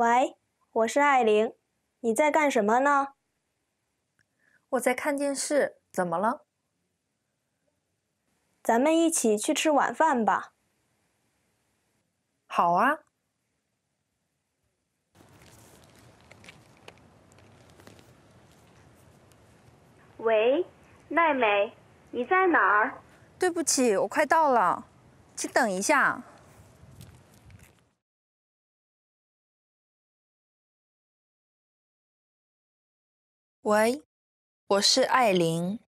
喂，我是艾玲，你在干什么呢？我在看电视，怎么了？咱们一起去吃晚饭吧。好啊。喂，奈美，你在哪儿？对不起，我快到了，请等一下。喂，我是艾琳。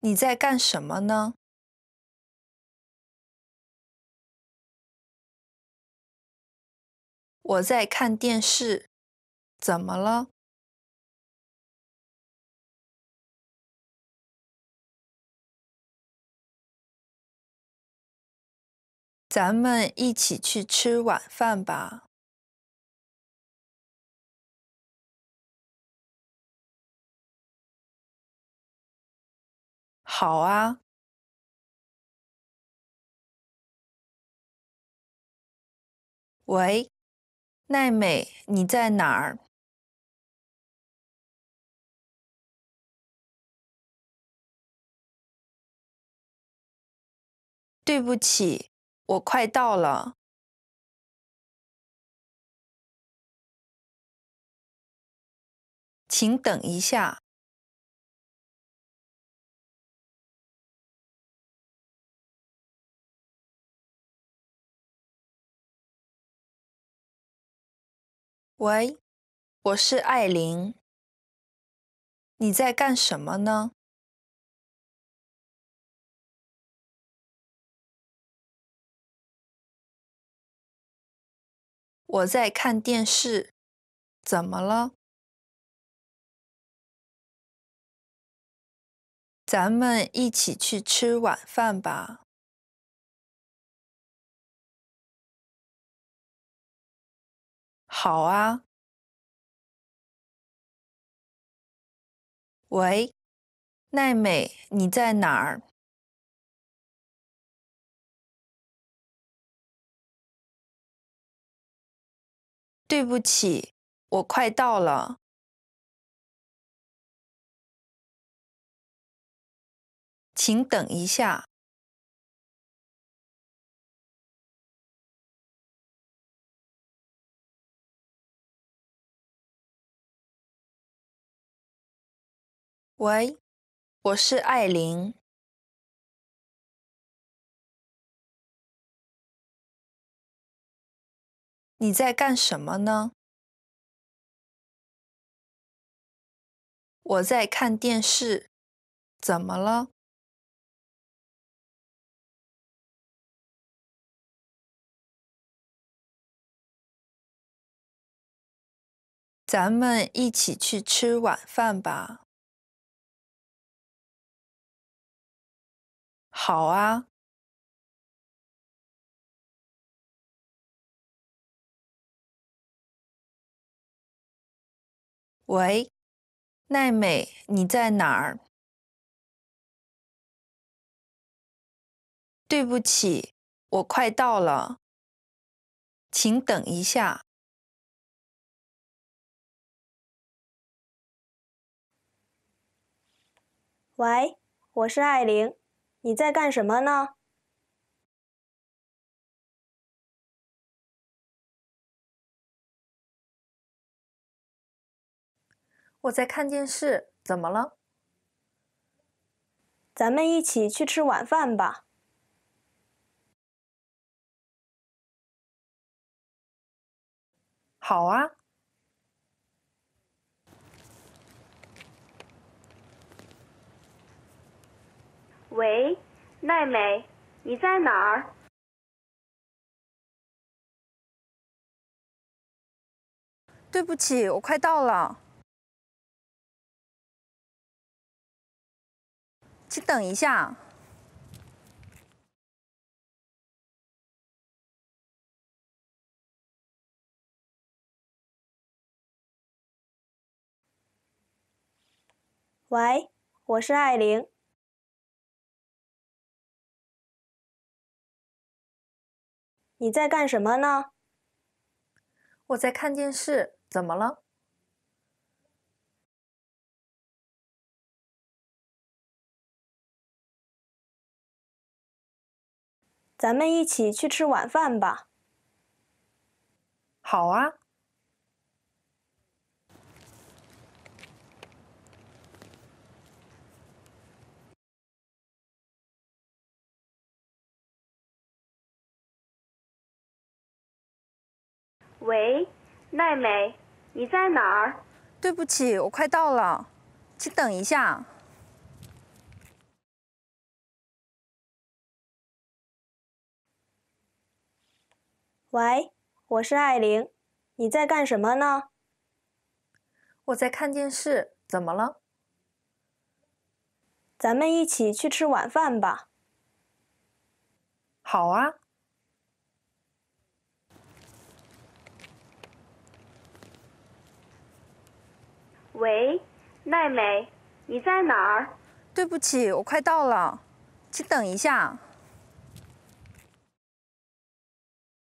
你在干什么呢？我在看电视。怎么了？咱们一起去吃晚饭吧。好啊。喂，奈美，你在哪儿？对不起。我快到了，请等一下。喂，我是艾琳，你在干什么呢？我在看电视，怎么了？咱们一起去吃晚饭吧。好啊。喂，奈美，你在哪儿？对不起，我快到了，请等一下。喂，我是艾琳。你在干什么呢？我在看电视。怎么了？咱们一起去吃晚饭吧。好啊。喂，奈美，你在哪儿？对不起，我快到了，请等一下。喂，我是艾琳，你在干什么呢？我在看电视，怎么了？咱们一起去吃晚饭吧。好啊。喂，奈美，你在哪儿？对不起，我快到了。请等一下。喂，我是艾琳。你在干什么呢？我在看电视。怎么了？咱们一起去吃晚饭吧。好啊。喂，奈美，你在哪儿？对不起，我快到了，请等一下。喂，我是艾玲，你在干什么呢？我在看电视，怎么了？咱们一起去吃晚饭吧。好啊。喂，奈美，你在哪儿？对不起，我快到了，请等一下。